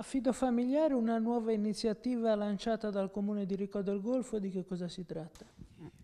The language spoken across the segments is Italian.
Affido familiare, una nuova iniziativa lanciata dal Comune di Ricò del Golfo, di che cosa si tratta?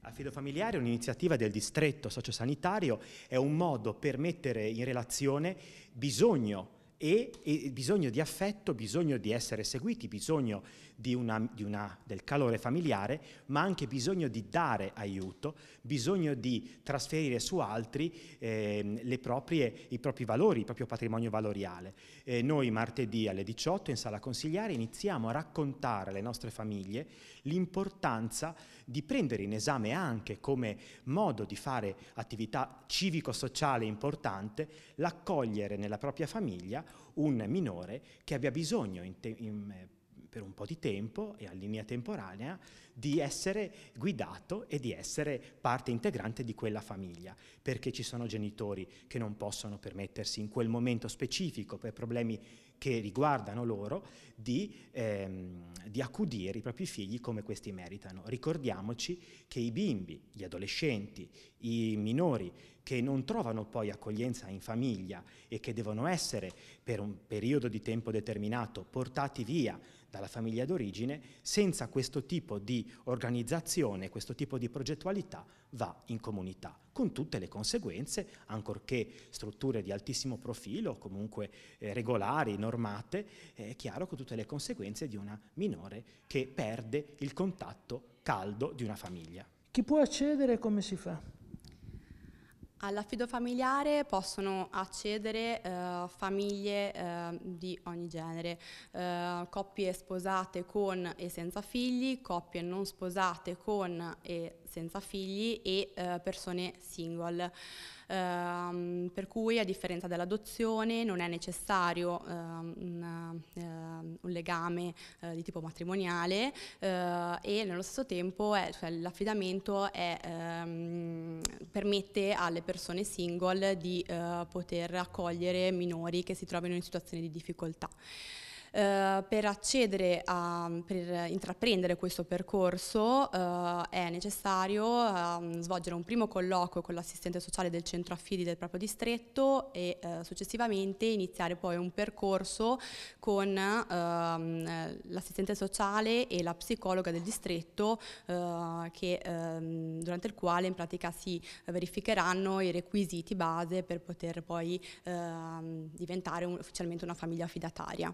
Affido familiare è un'iniziativa del distretto sociosanitario, è un modo per mettere in relazione bisogno e, e bisogno di affetto, bisogno di essere seguiti, bisogno di una, di una, del calore familiare, ma anche bisogno di dare aiuto, bisogno di trasferire su altri eh, proprie, i propri valori, il proprio patrimonio valoriale. Eh, noi martedì alle 18 in sala consigliare iniziamo a raccontare alle nostre famiglie l'importanza di prendere in esame anche come modo di fare attività civico-sociale importante l'accogliere nella propria famiglia un minore che abbia bisogno in in, eh, per un po' di tempo e a linea temporanea di essere guidato e di essere parte integrante di quella famiglia, perché ci sono genitori che non possono permettersi in quel momento specifico per problemi che riguardano loro di ehm, di accudire i propri figli come questi meritano. Ricordiamoci che i bimbi, gli adolescenti, i minori che non trovano poi accoglienza in famiglia e che devono essere per un periodo di tempo determinato portati via dalla famiglia d'origine, senza questo tipo di organizzazione, questo tipo di progettualità va in comunità con tutte le conseguenze, ancorché strutture di altissimo profilo, comunque eh, regolari, normate, è chiaro con tutte le conseguenze di una minore che perde il contatto caldo di una famiglia. Chi può accedere e come si fa? All'affido familiare possono accedere eh, famiglie eh, di ogni genere, eh, coppie sposate con e senza figli, coppie non sposate con e senza figli e eh, persone single. Ehm, per cui a differenza dell'adozione non è necessario eh, un, eh, un, legame eh, di tipo matrimoniale eh, e nello stesso tempo è, cioè, l'affidamento è, ehm, permette alle persone single di eh, poter accogliere minori che si trovino in situazioni di difficoltà. Eh, per accedere a, per intraprendere questo percorso eh, è necessario ehm, svolgere un primo colloquio con l'assistente sociale del centro affidi del proprio distretto e eh, successivamente iniziare poi un percorso con ehm, l'assistente sociale e la psicologa del distretto eh, che, ehm, durante il quale in pratica si verificheranno i requisiti base per poter poi eh, diventare un, ufficialmente una famiglia affidataria.